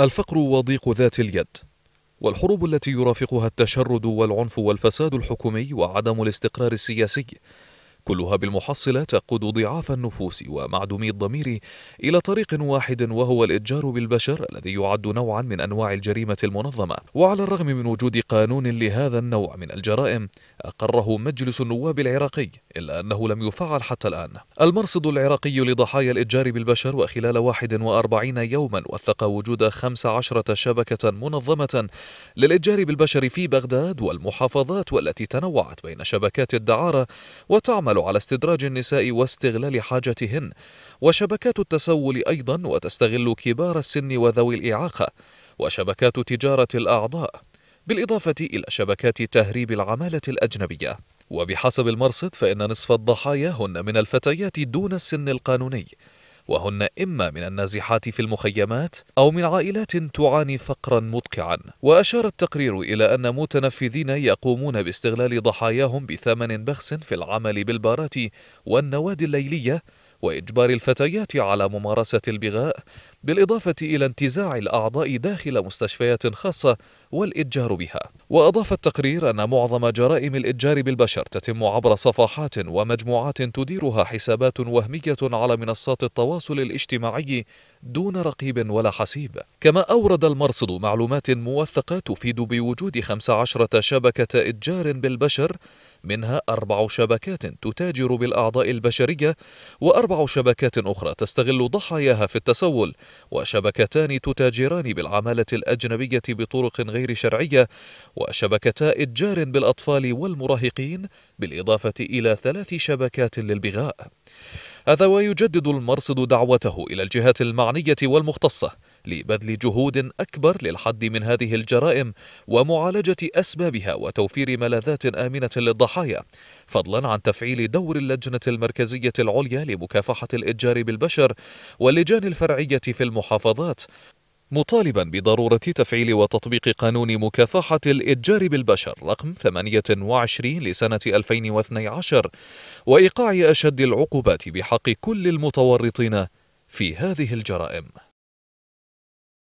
الفقر وضيق ذات اليد والحروب التي يرافقها التشرد والعنف والفساد الحكومي وعدم الاستقرار السياسي كلها بالمحصلة تقود ضعاف النفوس ومعدومي الضمير إلى طريق واحد وهو الإتجار بالبشر الذي يعد نوعا من أنواع الجريمة المنظمة وعلى الرغم من وجود قانون لهذا النوع من الجرائم أقره مجلس النواب العراقي إلا أنه لم يفعل حتى الآن المرصد العراقي لضحايا الإتجار بالبشر وخلال 41 يوما وثق وجود 15 شبكة منظمة للإتجار بالبشر في بغداد والمحافظات والتي تنوعت بين شبكات الدعارة وتعمل تعمل على استدراج النساء واستغلال حاجتهن وشبكات التسول أيضا وتستغل كبار السن وذوي الإعاقة وشبكات تجارة الأعضاء بالإضافة إلى شبكات تهريب العمالة الأجنبية وبحسب المرصد فإن نصف الضحايا هن من الفتيات دون السن القانوني وهن إما من النازحات في المخيمات أو من عائلات تعاني فقرا مدقعا وأشار التقرير إلى أن متنفذين يقومون باستغلال ضحاياهم بثمن بخس في العمل بالبارات والنوادي الليلية وإجبار الفتيات على ممارسة البغاء بالإضافة إلى انتزاع الأعضاء داخل مستشفيات خاصة والإتجار بها وأضاف التقرير أن معظم جرائم الإتجار بالبشر تتم عبر صفحات ومجموعات تديرها حسابات وهمية على منصات التواصل الاجتماعي دون رقيب ولا حسيب كما أورد المرصد معلومات موثقة تفيد بوجود 15 شبكة إتجار بالبشر منها أربع شبكات تتاجر بالأعضاء البشرية وأربع شبكات أخرى تستغل ضحاياها في التسول وشبكتان تتاجران بالعمالة الأجنبية بطرق غير شرعية وشبكتا إتجار بالأطفال والمراهقين بالإضافة إلى ثلاث شبكات للبغاء هذا ويجدد المرصد دعوته إلى الجهات المعنية والمختصة لبذل جهود أكبر للحد من هذه الجرائم ومعالجة أسبابها وتوفير ملاذات آمنة للضحايا فضلا عن تفعيل دور اللجنة المركزية العليا لمكافحة الإتجار بالبشر واللجان الفرعية في المحافظات مطالبا بضرورة تفعيل وتطبيق قانون مكافحة الإتجار بالبشر رقم 28 لسنة 2012 وإيقاع أشد العقوبات بحق كل المتورطين في هذه الجرائم